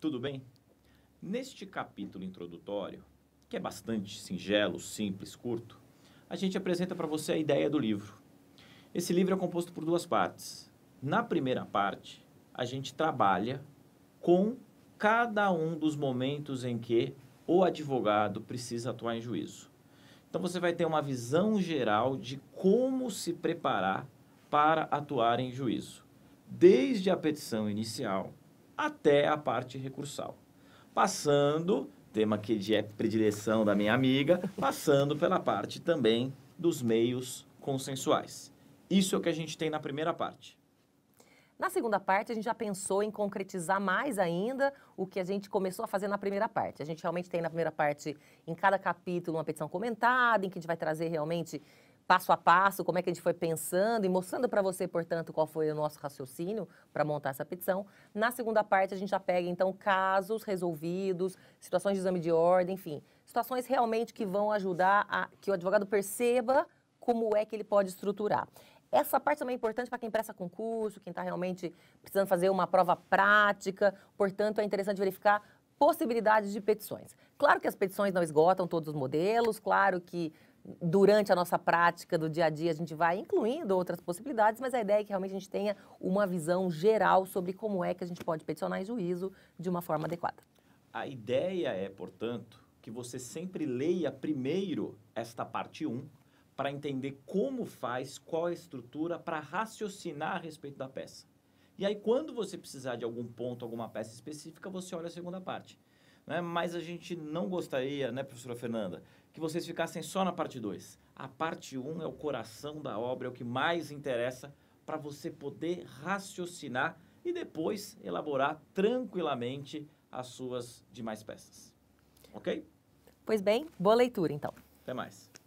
tudo bem? Neste capítulo introdutório, que é bastante singelo, simples, curto, a gente apresenta para você a ideia do livro. Esse livro é composto por duas partes. Na primeira parte, a gente trabalha com cada um dos momentos em que o advogado precisa atuar em juízo. Então você vai ter uma visão geral de como se preparar para atuar em juízo, desde a petição inicial até a parte recursal. Passando, tema que é predileção da minha amiga, passando pela parte também dos meios consensuais. Isso é o que a gente tem na primeira parte. Na segunda parte, a gente já pensou em concretizar mais ainda o que a gente começou a fazer na primeira parte. A gente realmente tem na primeira parte, em cada capítulo, uma petição comentada, em que a gente vai trazer realmente passo a passo, como é que a gente foi pensando e mostrando para você, portanto, qual foi o nosso raciocínio para montar essa petição. Na segunda parte, a gente já pega, então, casos resolvidos, situações de exame de ordem, enfim, situações realmente que vão ajudar a que o advogado perceba como é que ele pode estruturar. Essa parte também é importante para quem presta concurso, quem está realmente precisando fazer uma prova prática, portanto, é interessante verificar possibilidades de petições. Claro que as petições não esgotam todos os modelos, claro que durante a nossa prática do dia a dia, a gente vai incluindo outras possibilidades, mas a ideia é que realmente a gente tenha uma visão geral sobre como é que a gente pode peticionar em juízo de uma forma adequada. A ideia é, portanto, que você sempre leia primeiro esta parte 1 para entender como faz, qual a estrutura, para raciocinar a respeito da peça. E aí, quando você precisar de algum ponto, alguma peça específica, você olha a segunda parte. Né? Mas a gente não gostaria, né, professora Fernanda, que vocês ficassem só na parte 2. A parte 1 um é o coração da obra, é o que mais interessa para você poder raciocinar e depois elaborar tranquilamente as suas demais peças. Ok? Pois bem, boa leitura então. Até mais.